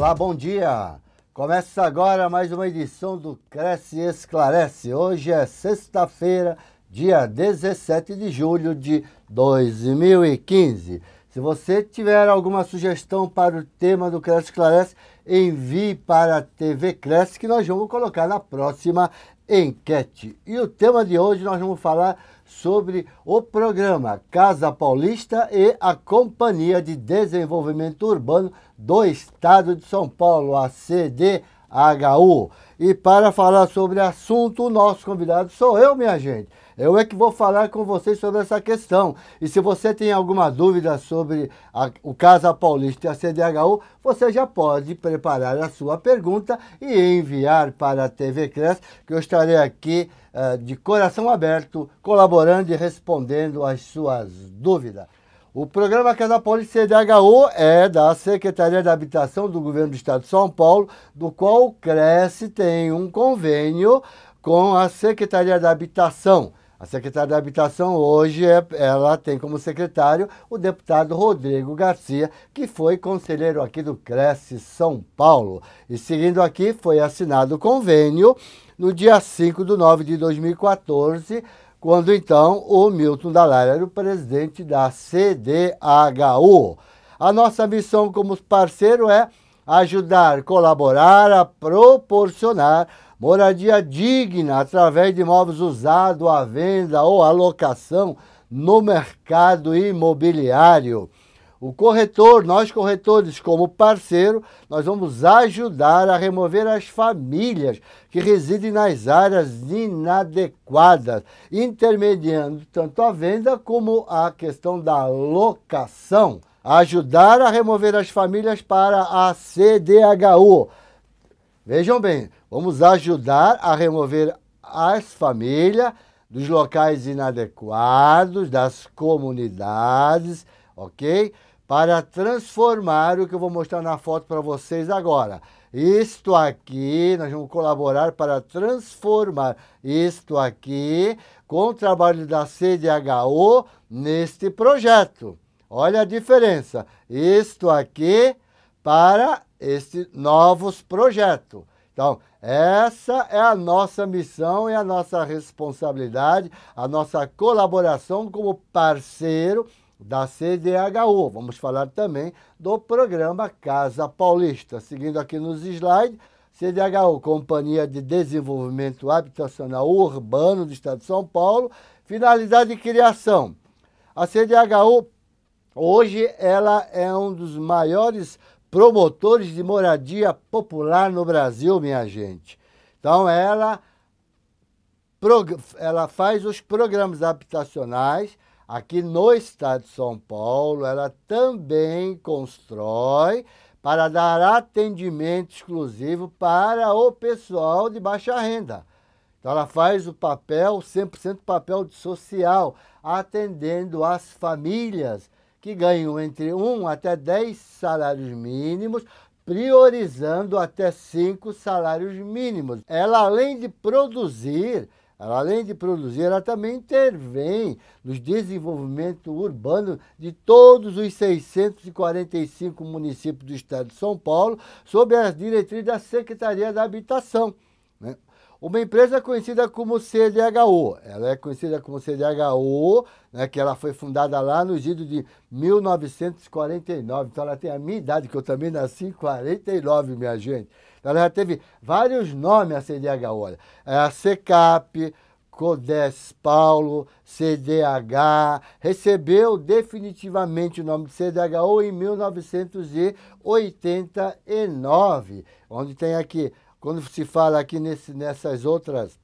Olá, bom dia! Começa agora mais uma edição do Cresce Esclarece. Hoje é sexta-feira, dia 17 de julho de 2015. Se você tiver alguma sugestão para o tema do Cresce Esclarece, envie para a TV Cresce que nós vamos colocar na próxima enquete. E o tema de hoje nós vamos falar sobre o programa Casa Paulista e a Companhia de Desenvolvimento Urbano do Estado de São Paulo, a CDHU. E para falar sobre o assunto, o nosso convidado sou eu, minha gente. Eu é que vou falar com vocês sobre essa questão. E se você tem alguma dúvida sobre a, o Casa Paulista e a CDHU, você já pode preparar a sua pergunta e enviar para a TV Cresce, que eu estarei aqui uh, de coração aberto, colaborando e respondendo as suas dúvidas. O programa Casa Paulista CDHU é da Secretaria da Habitação do Governo do Estado de São Paulo, do qual o Cresce tem um convênio com a Secretaria da Habitação. A secretária da Habitação hoje é, ela tem como secretário o deputado Rodrigo Garcia, que foi conselheiro aqui do Cresce São Paulo. E seguindo aqui, foi assinado o convênio no dia 5 de nove de 2014, quando então o Milton Dallaire era o presidente da CDHU. A nossa missão como parceiro é ajudar, colaborar a proporcionar moradia digna através de imóveis usados à venda ou alocação no mercado imobiliário. O corretor, nós corretores, como parceiro, nós vamos ajudar a remover as famílias que residem nas áreas inadequadas, intermediando tanto a venda como a questão da locação. Ajudar a remover as famílias para a CDHU. Vejam bem, Vamos ajudar a remover as famílias dos locais inadequados, das comunidades, ok? Para transformar o que eu vou mostrar na foto para vocês agora. Isto aqui, nós vamos colaborar para transformar isto aqui com o trabalho da CDHO neste projeto. Olha a diferença. Isto aqui para este novos projeto. Então, essa é a nossa missão e a nossa responsabilidade, a nossa colaboração como parceiro da CDHU. Vamos falar também do programa Casa Paulista. Seguindo aqui nos slides, CDHU, Companhia de Desenvolvimento Habitacional Urbano do Estado de São Paulo, finalidade de criação. A CDHU hoje ela é um dos maiores promotores de moradia popular no Brasil, minha gente. Então, ela, ela faz os programas habitacionais aqui no estado de São Paulo, ela também constrói para dar atendimento exclusivo para o pessoal de baixa renda. Então ela faz o papel, 100% papel de social, atendendo as famílias que ganham entre 1 até 10 salários mínimos, priorizando até 5 salários mínimos. Ela, além de produzir, ela, além de produzir, ela também intervém no desenvolvimento urbano de todos os 645 municípios do estado de São Paulo, sob as diretrizes da Secretaria da Habitação. Uma empresa conhecida como CDHO. Ela é conhecida como CDHO, né, que ela foi fundada lá no giro de 1949. Então ela tem a minha idade, que eu também nasci em 49, minha gente. Então ela já teve vários nomes a CDHO. É a CECAP, CODES Paulo, CDH, recebeu definitivamente o nome de CDHO em 1989, onde tem aqui quando se fala aqui nesse, nessas outras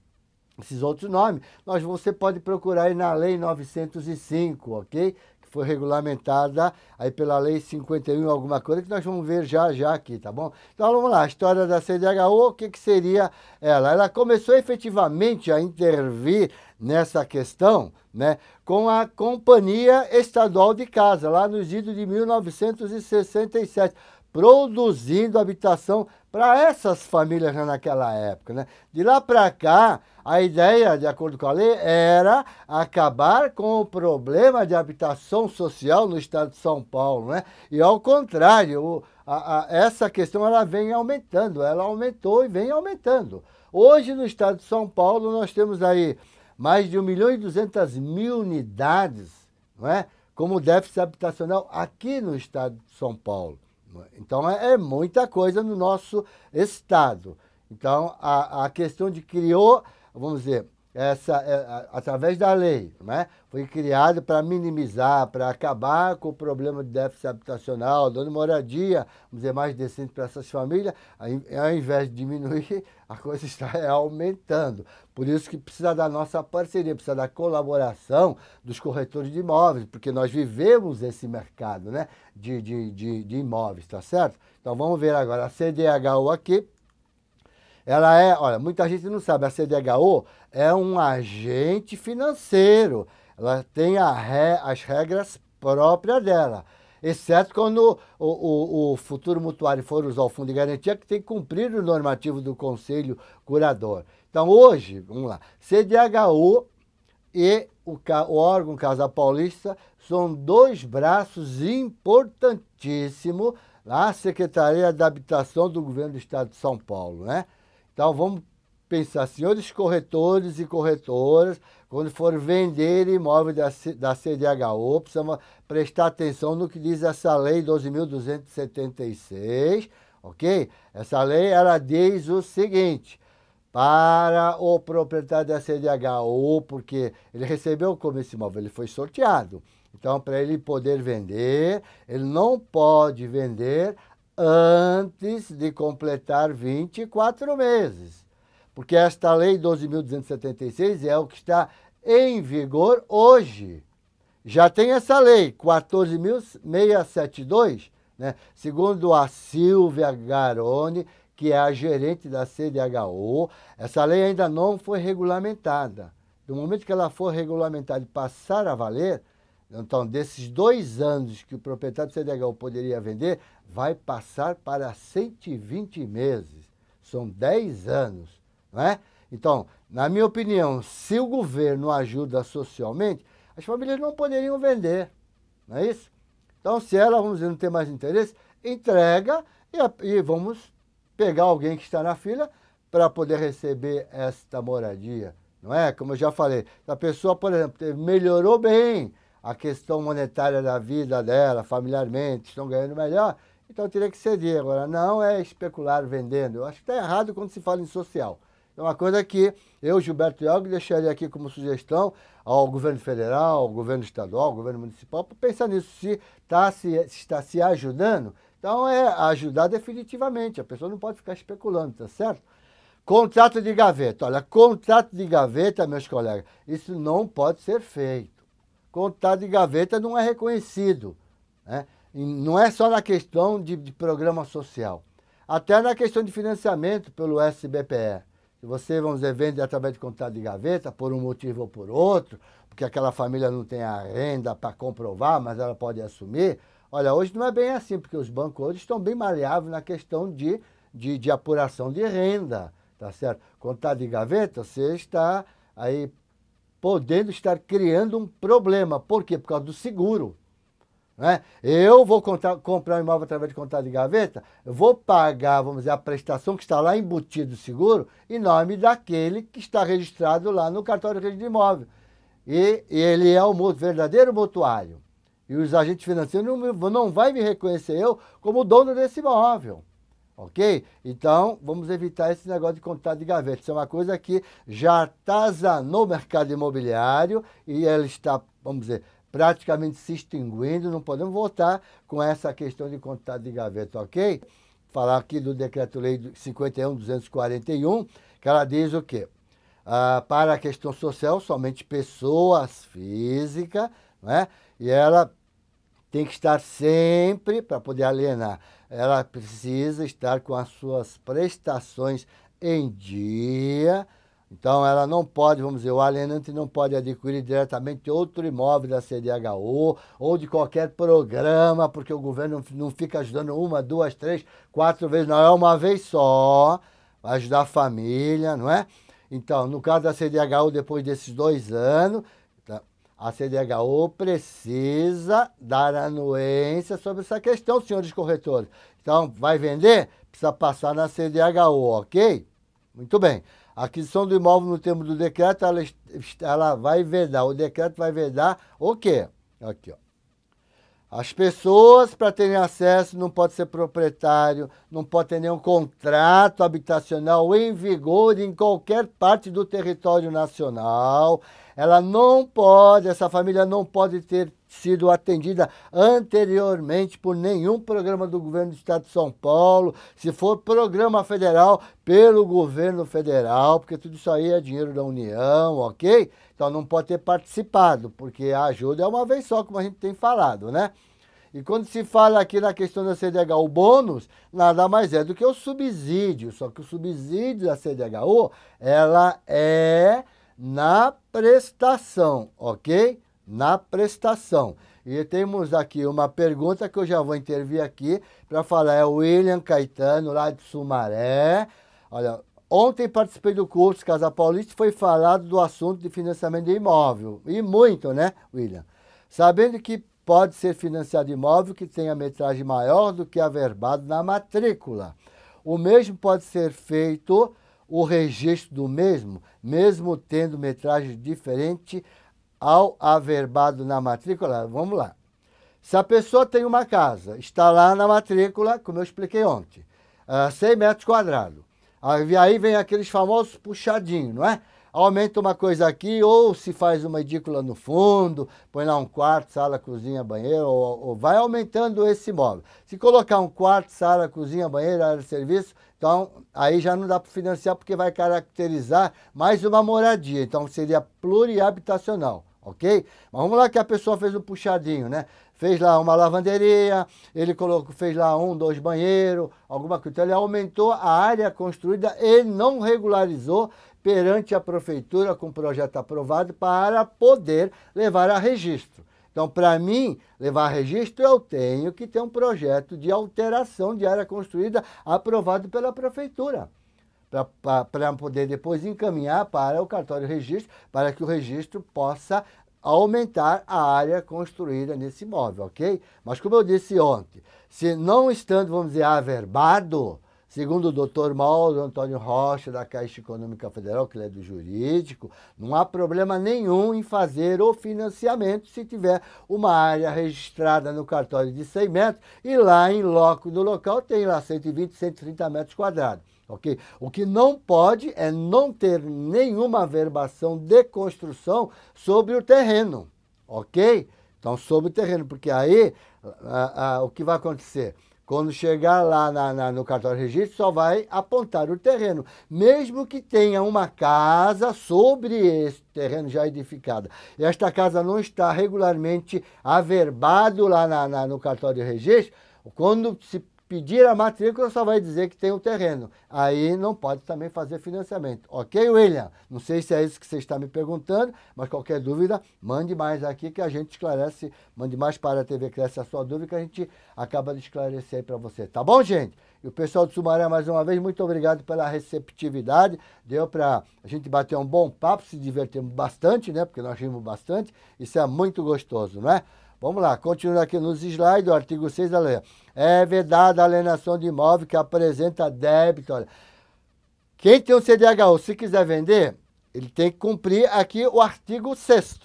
esses outros nomes, nós você pode procurar aí na lei 905, OK? Que foi regulamentada aí pela lei 51 alguma coisa que nós vamos ver já já aqui, tá bom? Então vamos lá, a história da CDHO, o que que seria ela? Ela começou efetivamente a intervir nessa questão, né, com a Companhia Estadual de Casa, lá nos idos de 1967, produzindo habitação para essas famílias já naquela época. Né? De lá para cá, a ideia, de acordo com a lei, era acabar com o problema de habitação social no estado de São Paulo. Né? E ao contrário, o, a, a, essa questão ela vem aumentando, ela aumentou e vem aumentando. Hoje, no estado de São Paulo, nós temos aí mais de 1 milhão e 200 mil unidades não é? como déficit habitacional aqui no estado de São Paulo. Então, é, então é, é muita coisa no nosso Estado. Então, a, a questão de criou, vamos dizer, essa, é, através da lei, né? foi criada para minimizar, para acabar com o problema de déficit habitacional, dando moradia, vamos dizer, mais decente para essas famílias, ao invés de diminuir, a coisa está é, aumentando. Por isso que precisa da nossa parceria, precisa da colaboração dos corretores de imóveis, porque nós vivemos esse mercado né, de, de, de, de imóveis, tá certo? Então vamos ver agora a CDHU aqui. Ela é, olha, muita gente não sabe, a CDHU é um agente financeiro. Ela tem as regras próprias dela exceto quando o, o, o, futuro mutuário for usar o fundo de garantia, que tem que cumprir o normativo do conselho curador. Então, hoje, vamos lá, CDHO e o, órgão Casa Paulista são dois braços importantíssimos na Secretaria da Habitação do Governo do Estado de São Paulo, né? Então, vamos pensar, senhores corretores e corretoras, quando for vender imóvel da, da CDHO, precisamos prestar atenção no que diz essa lei 12.276, ok? Essa lei, ela diz o seguinte, para o proprietário da CDH, ou porque ele recebeu como esse imóvel, ele foi sorteado. Então, para ele poder vender, ele não pode vender antes de completar 24 meses. Porque esta lei 12.276 é o que está em vigor hoje. Já tem essa lei 14.672, né? segundo a Silvia Garoni, que é a gerente da CDHO, essa lei ainda não foi regulamentada. No momento que ela for regulamentada e passar a valer, então desses dois anos que o proprietário do CDHO poderia vender, vai passar para 120 meses. São 10 anos, não é? Então, na minha opinião, se o governo ajuda socialmente, as famílias não poderiam vender, não é isso? Então, se ela, vamos dizer, não tem mais interesse, entrega e, e vamos pegar alguém que está na fila para poder receber esta moradia, não é? Como eu já falei, a pessoa, por exemplo, melhorou bem a questão monetária da vida dela, familiarmente, estão ganhando melhor, então teria que ceder. Agora, não é especular vendendo. Eu acho que está errado quando se fala em social. É uma coisa que eu, Gilberto Iogo, deixaria aqui como sugestão ao governo federal, ao governo estadual, ao governo municipal, para pensar nisso, se, tá, se está se ajudando então é ajudar definitivamente, a pessoa não pode ficar especulando, tá certo? Contrato de gaveta. Olha, contrato de gaveta, meus colegas, isso não pode ser feito. Contrato de gaveta não é reconhecido. Né? E não é só na questão de, de programa social. Até na questão de financiamento pelo SBPE. Se você, vamos dizer, vende através de contrato de gaveta, por um motivo ou por outro, porque aquela família não tem a renda para comprovar, mas ela pode assumir, Olha, hoje não é bem assim, porque os bancos hoje estão bem maleáveis na questão de, de, de apuração de renda, tá certo? Quando está de gaveta, você está aí podendo estar criando um problema. Por quê? Por causa do seguro. Né? Eu vou contar, comprar um imóvel através de contar de gaveta, eu vou pagar, vamos dizer, a prestação que está lá embutida do seguro em nome daquele que está registrado lá no cartório de rede de imóvel. E, e ele é o verdadeiro mutuário. E os agentes financeiros não, não vão me reconhecer eu como dono desse imóvel. Ok? Então, vamos evitar esse negócio de contrato de gaveta. Isso é uma coisa que já atazanou o mercado imobiliário e ela está, vamos dizer, praticamente se extinguindo. Não podemos voltar com essa questão de contrato de gaveta, ok? Falar aqui do Decreto-Lei 51.241, que ela diz o quê? Ah, para a questão social, somente pessoas físicas, não é? E ela tem que estar sempre, para poder alienar, ela precisa estar com as suas prestações em dia. Então, ela não pode, vamos dizer, o alienante não pode adquirir diretamente outro imóvel da CDHU ou de qualquer programa, porque o governo não fica ajudando uma, duas, três, quatro vezes, não, é uma vez só, vai ajudar a família, não é? Então, no caso da CDHU, depois desses dois anos, a CDHO precisa dar anuência sobre essa questão, senhores corretores. Então, vai vender? Precisa passar na CDHO, ok? Muito bem. A aquisição do imóvel no termo do decreto, ela, ela vai vedar. O decreto vai vedar o quê? Aqui, ó. As pessoas, para terem acesso, não pode ser proprietário, não pode ter nenhum contrato habitacional em vigor em qualquer parte do território nacional. Ela não pode, essa família não pode ter sido atendida anteriormente por nenhum programa do governo do estado de São Paulo, se for programa federal, pelo governo federal, porque tudo isso aí é dinheiro da União, ok? Então não pode ter participado, porque a ajuda é uma vez só, como a gente tem falado, né? E quando se fala aqui na questão da CDHU bônus, nada mais é do que o subsídio, só que o subsídio da CDHU, ela é na prestação, ok? Na prestação. E temos aqui uma pergunta que eu já vou intervir aqui para falar. É o William Caetano, lá de Sumaré. Olha, ontem participei do curso Casa Paulista foi falado do assunto de financiamento de imóvel. E muito, né, William? Sabendo que pode ser financiado imóvel que tenha metragem maior do que a na matrícula. O mesmo pode ser feito o registro do mesmo, mesmo tendo metragem diferente ao averbado na matrícula? Vamos lá. Se a pessoa tem uma casa, está lá na matrícula, como eu expliquei ontem, uh, ah, 100 metros quadrados. Aí vem aqueles famosos puxadinhos, não é? aumenta uma coisa aqui, ou se faz uma edícula no fundo, põe lá um quarto, sala, cozinha, banheiro, ou, ou vai aumentando esse imóvel. Se colocar um quarto, sala, cozinha, banheiro, área de serviço, então aí já não dá para financiar porque vai caracterizar mais uma moradia. Então seria plurihabitacional, ok? Mas vamos lá que a pessoa fez um puxadinho, né? fez lá uma lavanderia, ele colocou, fez lá um, dois banheiros, alguma coisa. Então ele aumentou a área construída e não regularizou perante a prefeitura com projeto aprovado para poder levar a registro. Então, para mim, levar a registro, eu tenho que ter um projeto de alteração de área construída aprovado pela prefeitura para poder depois encaminhar para o cartório registro, para que o registro possa aumentar a área construída nesse imóvel, ok? Mas como eu disse ontem, se não estando, vamos dizer, averbado, Segundo o doutor Mauro Antônio Rocha, da Caixa Econômica Federal, que ele é do jurídico, não há problema nenhum em fazer o financiamento se tiver uma área registrada no cartório de 100 metros e lá em loco do local tem lá 120, 130 metros quadrados. Okay? O que não pode é não ter nenhuma verbação de construção sobre o terreno. Ok? Então, sobre o terreno, porque aí o que vai acontecer? Quando chegar lá na, na, no cartório de registro, só vai apontar o terreno, mesmo que tenha uma casa sobre esse terreno já edificada. Esta casa não está regularmente averbado lá na, na, no cartório de registro. Quando se pedir a matrícula só vai dizer que tem o terreno. Aí não pode também fazer financiamento. Ok, William? Não sei se é isso que você está me perguntando, mas qualquer dúvida, mande mais aqui que a gente esclarece. Mande mais para a TV Cresce a sua dúvida que a gente acaba de esclarecer para você. Tá bom, gente? E o pessoal de Sumaré, mais uma vez, muito obrigado pela receptividade. Deu para a gente bater um bom papo, se divertir bastante, né? Porque nós rimos bastante. Isso é muito gostoso, não é? Vamos lá, continuando aqui nos slides, o artigo 6 da lei. É vedada a alienação de imóvel que apresenta débito. Olha. Quem tem um CDHU, se quiser vender, ele tem que cumprir aqui o artigo 6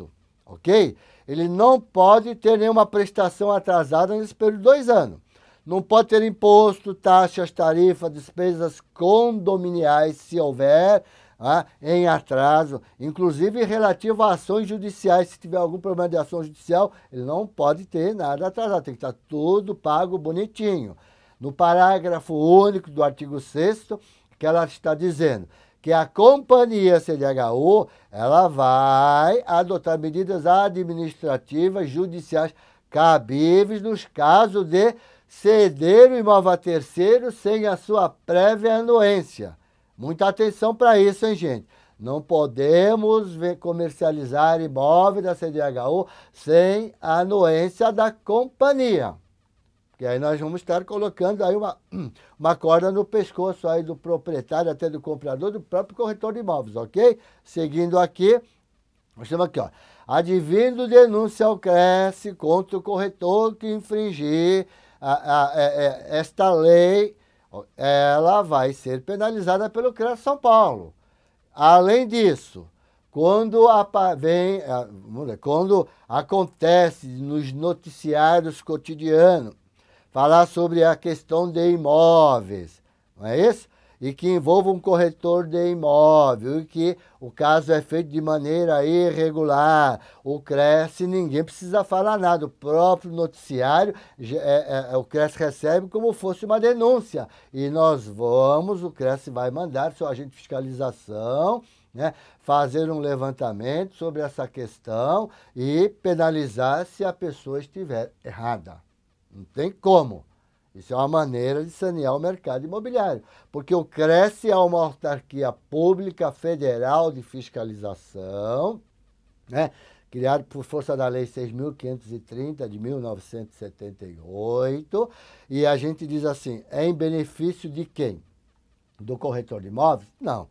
ok? Ele não pode ter nenhuma prestação atrasada nesse período de dois anos. Não pode ter imposto, taxas, tarifas, despesas condominiais, se houver, ah, em atraso, inclusive relativo a ações judiciais. Se tiver algum problema de ação judicial, ele não pode ter nada atrasado, tem que estar tudo pago bonitinho. No parágrafo único do artigo 6 que ela está dizendo que a companhia CDHU ela vai adotar medidas administrativas judiciais cabíveis nos casos de ceder o imóvel a terceiro sem a sua prévia anuência Muita atenção para isso, hein, gente? Não podemos comercializar imóvel da CDHU sem a anuência da companhia. E aí nós vamos estar colocando aí uma, uma corda no pescoço aí do proprietário, até do comprador, do próprio corretor de imóveis, ok? Seguindo aqui, nós temos aqui, ó. Advindo denúncia ao Cresce contra o corretor que infringir a, a, a, é, é, esta lei ela vai ser penalizada pelo CREA São Paulo. Além disso, quando, a, vem, quando acontece nos noticiários cotidianos falar sobre a questão de imóveis, não é isso? e que envolva um corretor de imóvel e que o caso é feito de maneira irregular, o Cresce ninguém precisa falar nada, o próprio noticiário, é, é, é, o Cresce recebe como fosse uma denúncia e nós vamos, o Cresce vai mandar seu agente de fiscalização, né, fazer um levantamento sobre essa questão e penalizar se a pessoa estiver errada. Não tem como. Isso é uma maneira de sanear o mercado imobiliário, porque o Cresce é uma autarquia pública federal de fiscalização, né? criado por força da Lei 6.530 de 1978, e a gente diz assim: é em benefício de quem? Do corretor de imóveis? Não,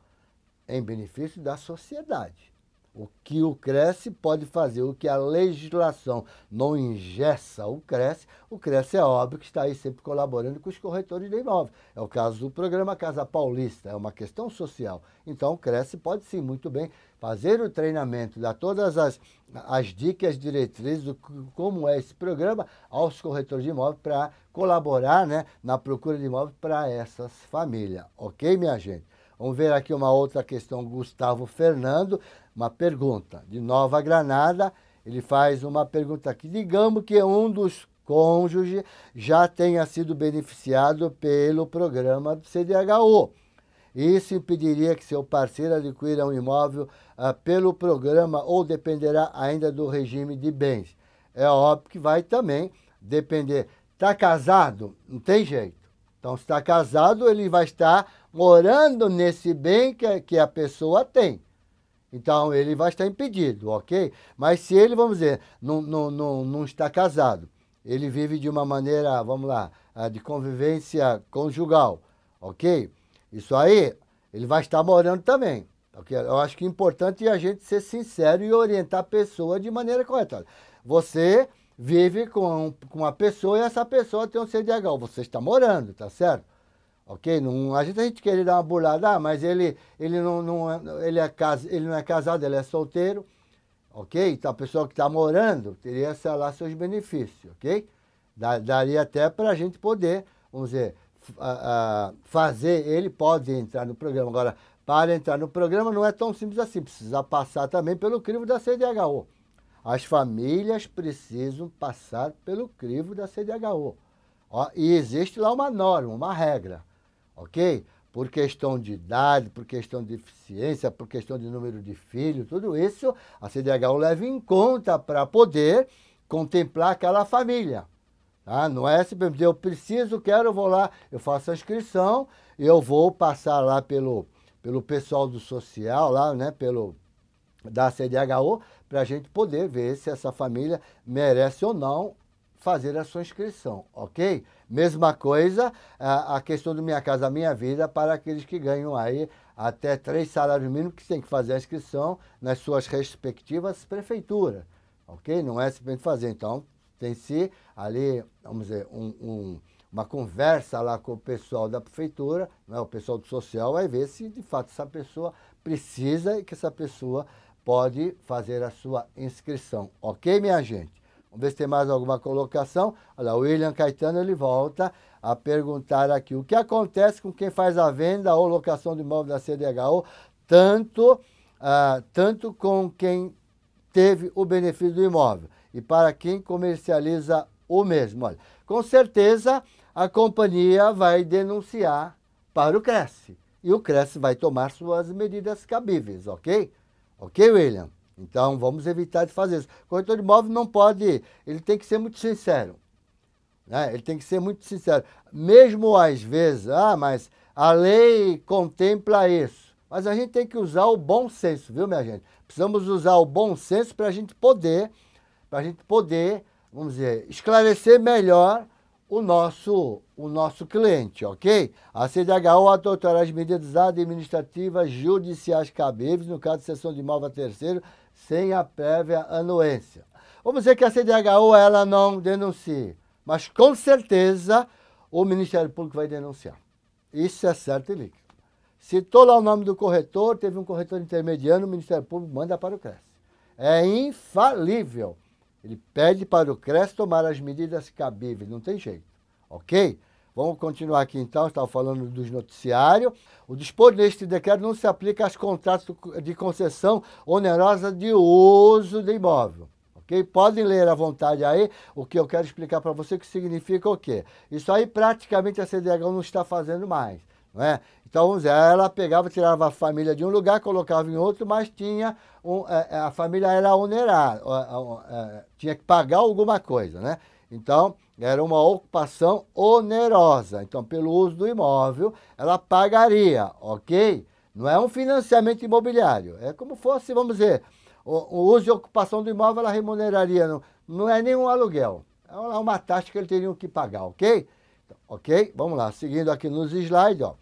é em benefício da sociedade. O que o Cresce pode fazer, o que a legislação não ingessa o Cresce, o Cresce é óbvio que está aí sempre colaborando com os corretores de imóveis. É o caso do programa Casa Paulista, é uma questão social. Então o Cresce pode sim, muito bem, fazer o treinamento, dar todas as, as dicas diretrizes do como é esse programa aos corretores de imóveis para colaborar né, na procura de imóveis para essas famílias. Ok, minha gente? Vamos ver aqui uma outra questão. Gustavo Fernando, uma pergunta. De Nova Granada, ele faz uma pergunta aqui. Digamos que um dos cônjuges já tenha sido beneficiado pelo programa do CDHU. Isso impediria que seu parceiro adquira um imóvel ah, pelo programa ou dependerá ainda do regime de bens. É óbvio que vai também depender. Está casado? Não tem jeito. Então, se está casado, ele vai estar morando nesse bem que, que a pessoa tem. Então ele vai estar impedido, ok? Mas se ele, vamos dizer, não, não, não, não está casado, ele vive de uma maneira, vamos lá, ah, de convivência conjugal, ok? Isso aí, ele vai estar morando também. Okay? Eu acho que é importante a gente ser sincero e orientar a pessoa de maneira correta. Você vive com, com uma pessoa e essa pessoa tem um CDH, você está morando, tá certo? Ok? Não, a gente, a gente queria dar uma burlada, ah, mas ele, ele, não, não, é, ele, é cas, ele não é casado, ele é solteiro. Ok? Então a pessoa que está morando teria, sei lá, seus benefícios. Ok? daria até para a gente poder, vamos dizer, fazer, ele pode entrar no programa. Agora, para entrar no programa não é tão simples assim, precisa passar também pelo crivo da CDHO. As famílias precisam passar pelo crivo da CDHO. Ó, e existe lá uma norma, uma regra ok? Por questão de idade, por questão de eficiência, por questão de número de filhos, tudo isso a CDHU leva em conta para poder contemplar aquela família. Tá? Não é simplesmente eu preciso, quero, vou lá, eu faço a inscrição, eu vou passar lá pelo, pelo pessoal do social, lá, né, pelo, da CDHO, para a gente poder ver se essa família merece ou não fazer a sua inscrição, ok? Mesma coisa a, questão do Minha Casa Minha Vida para aqueles que ganham aí até três salários mínimos, que tem que fazer a inscrição nas suas respectivas prefeituras. Ok? Não é simplesmente fazer. Então, tem-se ali, vamos dizer, um, um uma conversa lá com o pessoal da prefeitura, né, o pessoal do social, vai ver se de fato essa pessoa precisa e que essa pessoa pode fazer a sua inscrição. Ok, minha gente? Vamos ver se tem mais alguma colocação. Olha lá, o William Caetano ele volta a perguntar aqui o que acontece com quem faz a venda ou locação de imóvel da CDHO, tanto, ah, tanto com quem teve o benefício do imóvel e para quem comercializa o mesmo. Olha, com certeza a companhia vai denunciar para o Cresce e o Cresce vai tomar suas medidas cabíveis, ok? Ok, William? Então, vamos evitar de fazer isso. O corretor de imóvel não pode, ele tem que ser muito sincero. Né? Ele tem que ser muito sincero. Mesmo às vezes, ah, mas a lei contempla isso. Mas a gente tem que usar o bom senso, viu, minha gente? Precisamos usar o bom senso para a gente poder, para a gente poder, vamos dizer, esclarecer melhor o nosso, o nosso cliente, ok? A CDHO adotará as medidas administrativas judiciais cabíveis, no caso de sessão de imóvel terceiro, sem a prévia anuência. Vamos dizer que a CDHU ela não denuncie, mas com certeza o Ministério Público vai denunciar. Isso é certo e líquido. Citou lá o nome do corretor, teve um corretor intermediário, o Ministério Público manda para o CRES. É infalível. Ele pede para o CRES tomar as medidas cabíveis, não tem jeito. Ok? Vamos continuar aqui então, estava falando dos noticiários. O dispor neste decreto não se aplica aos contratos de concessão onerosa de uso de imóvel. ok? Podem ler à vontade aí o que eu quero explicar para você, que significa o quê? Isso aí praticamente a CDH não está fazendo mais. Não é? Então, vamos dizer, ela pegava, tirava a família de um lugar, colocava em outro, mas tinha um, é, é, a família era onerada, é, tinha que pagar alguma coisa, né? Então, era uma ocupação onerosa. Então, pelo uso do imóvel, ela pagaria, ok? Não é um financiamento imobiliário. É como fosse, vamos dizer, o, o uso e ocupação do imóvel ela remuneraria. Não, não é nenhum aluguel. É uma taxa que eles teriam que pagar, ok? Então, ok? Vamos lá, seguindo aqui nos slides, ó.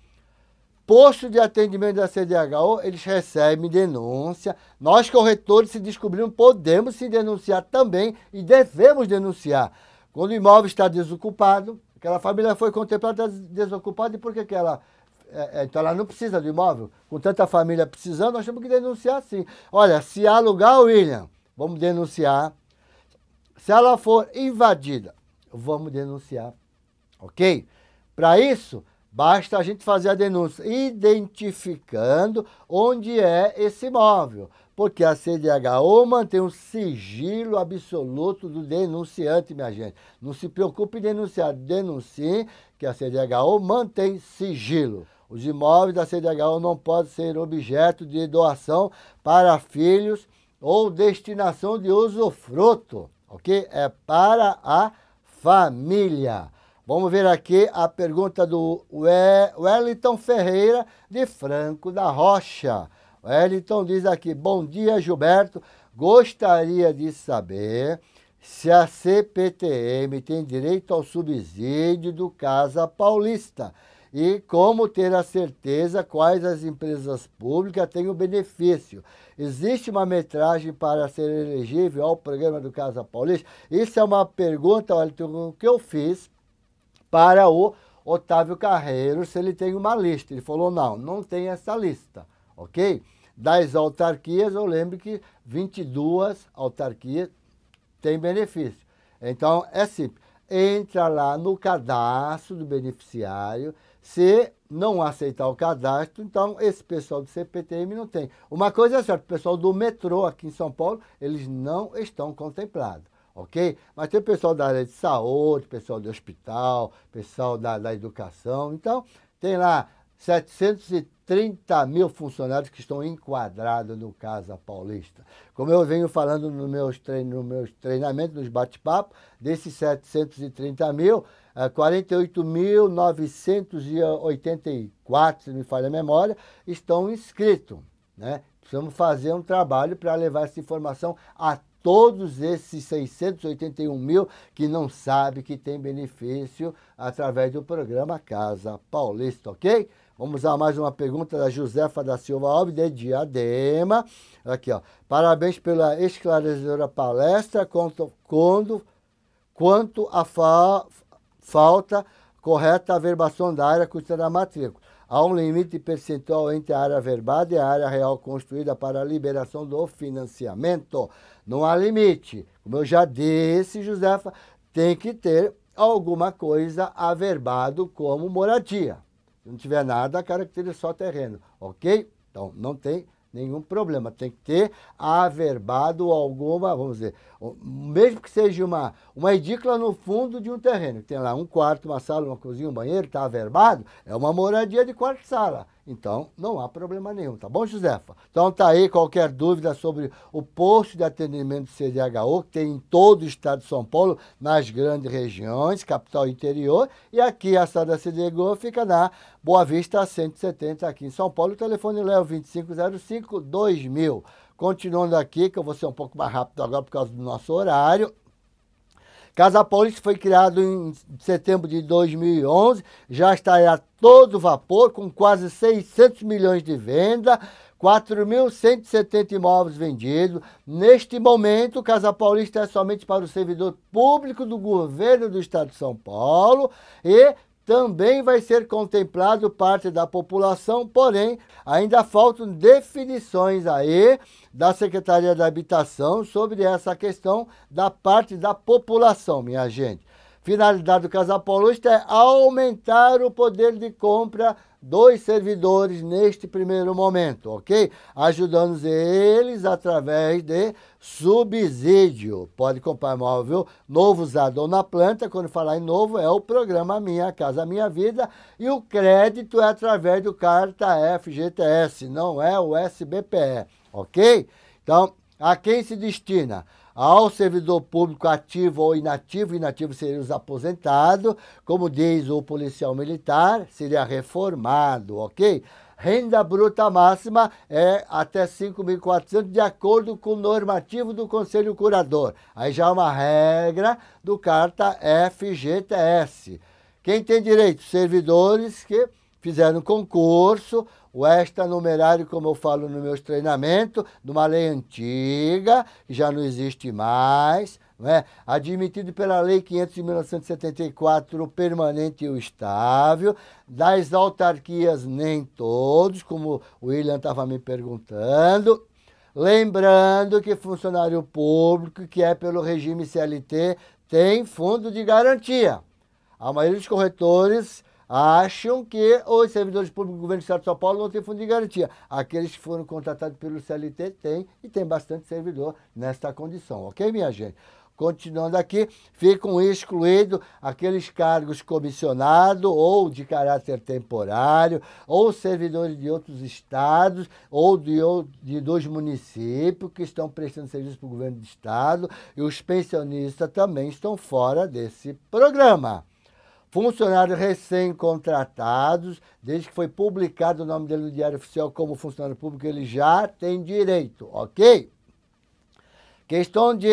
Posto de atendimento da CDHO, eles recebem denúncia. Nós, corretores, se descobrimos, podemos se denunciar também e devemos denunciar. Quando o imóvel está desocupado, aquela família foi contemplada desocupada e por que, que ela. É, é, então ela não precisa do imóvel. Com tanta família precisando, nós temos que denunciar sim. Olha, se alugar, William, vamos denunciar. Se ela for invadida, vamos denunciar. Ok? Para isso, basta a gente fazer a denúncia, identificando onde é esse imóvel porque a CDHO mantém um sigilo absoluto do denunciante, minha gente. Não se preocupe em denunciar, denuncie que a CDHO mantém sigilo. Os imóveis da CDHO não podem ser objeto de doação para filhos ou destinação de usufruto, ok? É para a família. Vamos ver aqui a pergunta do Wellington Ferreira de Franco da Rocha. Wellington diz aqui: Bom dia, Gilberto. Gostaria de saber se a CPTM tem direito ao subsídio do Casa Paulista e como ter a certeza quais as empresas públicas têm o benefício. Existe uma metragem para ser elegível ao programa do Casa Paulista? Isso é uma pergunta Wellington, que eu fiz para o Otávio Carreiro se ele tem uma lista. Ele falou: não, não tem essa lista, ok? das autarquias, eu lembro que 22 autarquias têm benefício. Então, é simples. Entra lá no cadastro do beneficiário. Se não aceitar o cadastro, então esse pessoal do CPTM não tem. Uma coisa é certa, o pessoal do metrô aqui em São Paulo, eles não estão contemplados, ok? Mas tem pessoal da área de saúde, pessoal do hospital, pessoal da, da educação. Então, tem lá 730 mil funcionários que estão enquadrados no Casa Paulista. Como eu venho falando nos meus, trein, nos meus treinamentos, nos bate-papos, desses 730 mil, 48.984, eh, se me falha a memória, estão inscritos. Né? Precisamos fazer um trabalho para levar essa informação a todos esses 681 mil que não sabe que tem benefício através do programa Casa Paulista, ok? Vamos a mais uma pergunta da Josefa da Silva Alves, de Diadema. Aqui, ó. Parabéns pela esclarecedora palestra quanto, quando, quanto a fa, falta correta averbação da área custa da matrícula. Há um limite percentual entre a área verbada e a área real construída para a liberação do financiamento. Não há limite. Como eu já disse, Josefa, tem que ter alguma coisa averbado como moradia. Se não tiver nada, caracteriza é só terreno, ok? Então, não tem nenhum problema. Tem que ter averbado alguma, vamos dizer, mesmo que seja uma, uma edícula no fundo de um terreno, que tem lá um quarto, uma sala, uma cozinha, um banheiro, está averbado, é uma moradia de quarto sala. Então, não há problema nenhum, tá bom, Josefa? Então, tá aí qualquer dúvida sobre o posto de atendimento CDHO, que tem em todo o estado de São Paulo, nas grandes regiões, capital interior, e aqui a sala da CDHO fica na Boa Vista 170, aqui em São Paulo. O telefone lá é o 2505 2000. Continuando aqui, que eu vou ser um pouco mais rápido agora por causa do nosso horário. Casa Paulista foi criado em setembro de 2011, já está a todo vapor, com quase 600 milhões de venda, 4.170 imóveis vendidos. Neste momento, Casa Paulista é somente para o servidor público do governo do Estado de São Paulo e também vai ser contemplado parte da população, porém, ainda faltam definições aí da Secretaria da Habitação sobre essa questão da parte da população, minha gente. Finalidade do Casa Paulista é aumentar o poder de compra dois servidores neste primeiro momento, ok? Ajudando eles através de subsídio. Pode comprar imóvel novo usado ou na planta. Quando falar em novo, é o programa Minha Casa Minha Vida. E o crédito é através do Carta FGTS, não é o SBPE, ok? Então, a quem se destina? Ao servidor público ativo ou inativo, inativo seria os aposentados, como diz o policial militar, seria reformado, ok? Renda bruta máxima é até 5.400, de acordo com o normativo do Conselho Curador. Aí já é uma regra do Carta FGTS. Quem tem direito? Servidores que fizeram concurso, o numerário como eu falo nos meus treinamentos, de uma lei antiga, que já não existe mais, não é? admitido pela Lei 500 de 1974, o permanente e o estável, das autarquias nem todos, como o William estava me perguntando, Lembrando que funcionário público, que é pelo regime CLT, tem fundo de garantia. A maioria dos corretores acham que os servidores públicos do governo do Estado de São Paulo não têm fundo de garantia. Aqueles que foram contratados pelo CLT têm, e tem bastante servidor nesta condição, ok, minha gente? Continuando aqui, ficam excluídos aqueles cargos comissionados ou de caráter temporário, ou servidores de outros estados ou de, de dois municípios que estão prestando serviço para o governo do estado, e os pensionistas também estão fora desse programa funcionários recém-contratados, desde que foi publicado o nome dele no Diário Oficial como funcionário público, ele já tem direito, ok? Questão de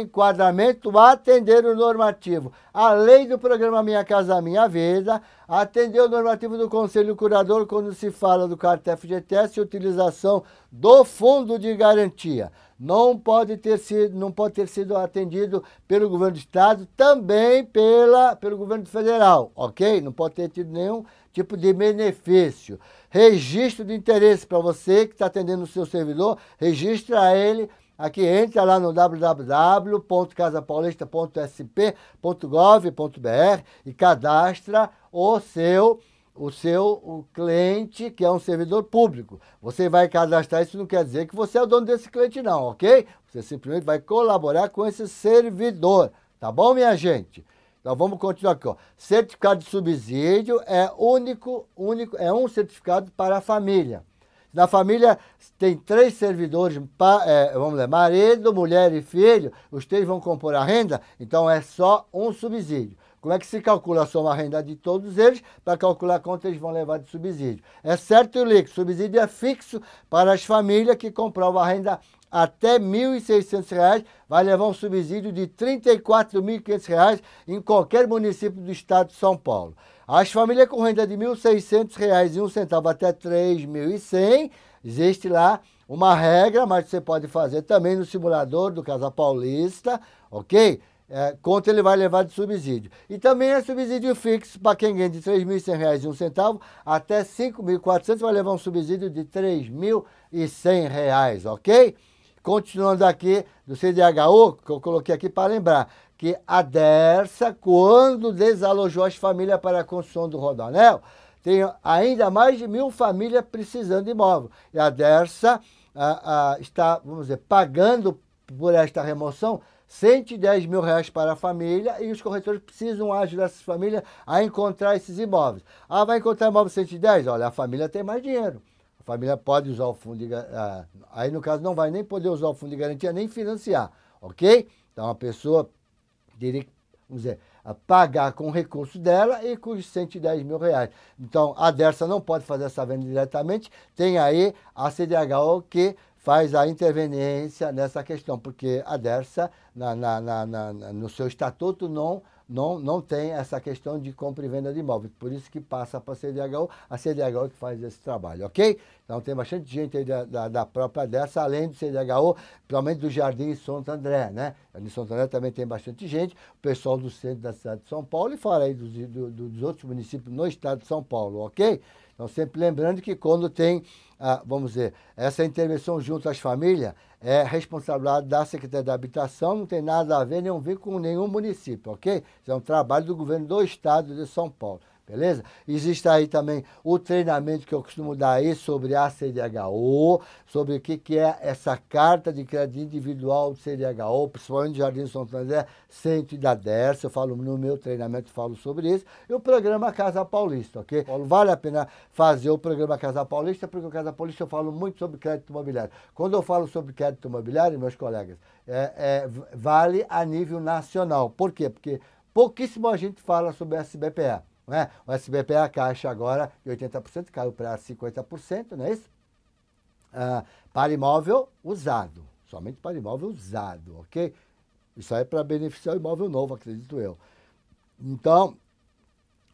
enquadramento, atender o normativo. Além do programa Minha Casa Minha Vida, atender o normativo do Conselho Curador quando se fala do cartão FGTS e utilização do fundo de garantia. Não pode ter sido, não pode ter sido atendido pelo governo do estado, também pela, pelo governo federal, OK? Não pode ter tido nenhum tipo de benefício. Registro de interesse para você que está atendendo o seu servidor, registra ele Aqui entra lá no www.casapaulista.sp.gov.br e cadastra o seu o seu o cliente, que é um servidor público. Você vai cadastrar isso, não quer dizer que você é o dono desse cliente não, OK? Você simplesmente vai colaborar com esse servidor, tá bom, minha gente? Então vamos continuar aqui, ó. Certificado de subsídio é único, único, é um certificado para a família. Na família tem três servidores, pa, é, vamos ler, marido, mulher e filho, os três vão compor a renda, então é só um subsídio. Como é que se calcula a soma renda de todos eles para calcular quanto eles vão levar de subsídio? É certo, Lico, subsídio é fixo para as famílias que comprovam a renda até R$ 1.600, vai levar um subsídio de R$ 34.500 em qualquer município do estado de São Paulo. As famílias com renda de R$ 1.600 e um centavo até R$ 3.100, existe lá uma regra, mas você pode fazer também no simulador do Casa Paulista, ok? É, quanto ele vai levar de subsídio. E também é subsídio fixo para quem ganha de R$ 3.100 e um centavo até R$ 5.400 vai levar um subsídio de R$ 3.100, ok? Continuando aqui do CDHU, que eu coloquei aqui para lembrar que a Dersa, quando desalojou as famílias para a construção do Rodanel, tem ainda mais de mil famílias precisando de imóvel. E a Dersa está, vamos dizer, pagando por esta remoção 110 mil reais para a família e os corretores precisam ajudar essas famílias a encontrar esses imóveis. Ah, vai encontrar imóvel 110? Olha, a família tem mais dinheiro. A família pode usar o fundo de ah, Aí, no caso, não vai nem poder usar o fundo de garantia, nem financiar, ok? Então, a pessoa dele, vamos dizer, pagar com o recurso dela e com os 110 mil reais. Então, a Dersa não pode fazer essa venda diretamente, tem aí a CDHO que faz a interveniência nessa questão, porque a Dersa, na, na, na, no seu estatuto, não não, não tem essa questão de compra e venda de imóvel. Por isso que passa para a CDHU, a é CDHU que faz esse trabalho, ok? Então tem bastante gente aí da, da, da própria dessa, além do CDHU, principalmente do Jardim Santo André, né? ali Santo André também tem bastante gente, o pessoal do centro da cidade de São Paulo e fora aí dos, do, dos outros municípios no estado de São Paulo, ok? Então sempre lembrando que quando tem, ah, vamos dizer, essa intervenção junto às famílias, é responsabilidade da Secretaria da Habitação, não tem nada a ver, nenhum vínculo com nenhum município, ok? Isso é um trabalho do governo do Estado de São Paulo. Beleza? Existe aí também o treinamento que eu costumo dar aí sobre a CDHO, sobre o que, que é essa carta de crédito individual de CDHO, principalmente de Jardim São José, centro e da Dersa. Eu falo no meu treinamento, falo sobre isso. E o programa Casa Paulista, ok? Vale a pena fazer o programa Casa Paulista, porque o Casa Paulista eu falo muito sobre crédito imobiliário. Quando eu falo sobre crédito imobiliário, meus colegas, é, é, vale a nível nacional. Por quê? Porque pouquíssimo a gente fala sobre SBPA. Né? O SBP, é a Caixa agora, de 80% caiu para 50%, não é isso? Ah, para imóvel usado, somente para imóvel usado, ok? Isso aí é para beneficiar o imóvel novo, acredito eu. Então,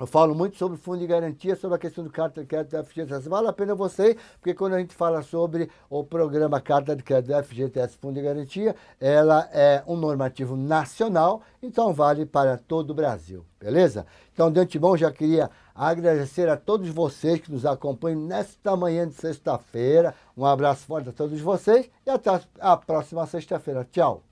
eu falo muito sobre o fundo de garantia, sobre a questão do carta de crédito da FGTS. Vale a pena você, porque quando a gente fala sobre o programa Carta de Crédito da FGTS Fundo de Garantia, ela é um normativo nacional, então vale para todo o Brasil, beleza? Então, de antemão, já queria agradecer a todos vocês que nos acompanham nesta manhã de sexta-feira. Um abraço forte a todos vocês e até a próxima sexta-feira. Tchau!